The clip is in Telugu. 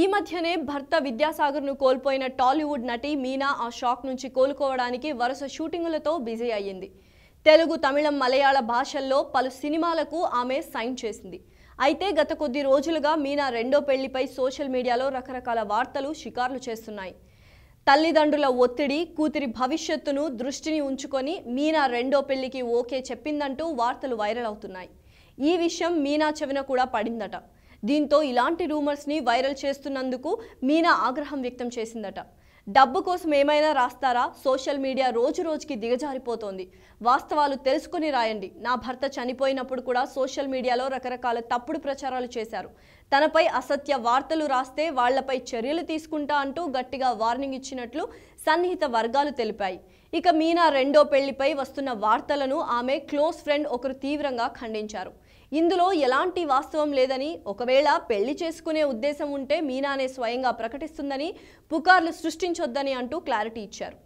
ఈ మధ్యనే భర్త విద్యాసాగర్ను కోల్పోయిన టాలీవుడ్ నటి మీనా ఆ షాక్ నుంచి కోలుకోవడానికి వరుస షూటింగులతో బిజీ అయ్యింది తెలుగు తమిళం మలయాళ భాషల్లో పలు సినిమాలకు ఆమె సైన్ చేసింది అయితే గత కొద్ది రోజులుగా మీనా రెండో పెళ్లిపై సోషల్ మీడియాలో రకరకాల వార్తలు షికార్లు చేస్తున్నాయి తల్లిదండ్రుల ఒత్తిడి కూతురి భవిష్యత్తును దృష్టిని ఉంచుకొని మీనా రెండో పెళ్లికి ఓకే చెప్పిందంటూ వార్తలు వైరల్ అవుతున్నాయి ఈ విషయం మీనా చెవిన కూడా పడిందట దీంతో ఇలాంటి రూమర్స్ని వైరల్ చేస్తున్నందుకు మీనా ఆగ్రహం వ్యక్తం చేసిందట డబ్బు కోసం ఏమైనా రాస్తారా సోషల్ మీడియా రోజు రోజుకి దిగజారిపోతోంది వాస్తవాలు తెలుసుకుని రాయండి నా భర్త చనిపోయినప్పుడు కూడా సోషల్ మీడియాలో రకరకాల తప్పుడు ప్రచారాలు చేశారు తనపై అసత్య వార్తలు రాస్తే వాళ్లపై చర్యలు తీసుకుంటా అంటూ గట్టిగా వార్నింగ్ ఇచ్చినట్లు సన్నిహిత వర్గాలు తెలిపాయి ఇక మీనా రెండో పెళ్లిపై వస్తున్న వార్తలను ఆమె క్లోజ్ ఫ్రెండ్ ఒకరు తీవ్రంగా ఖండించారు ఇందులో ఎలాంటి వాస్తవం లేదని ఒకవేళ పెళ్లి చేసుకునే ఉద్దేశం ఉంటే మీనానే స్వయంగా ప్రకటిస్తుందని పుకార్లు సృష్టించొద్దని అంటూ క్లారిటీ ఇచ్చారు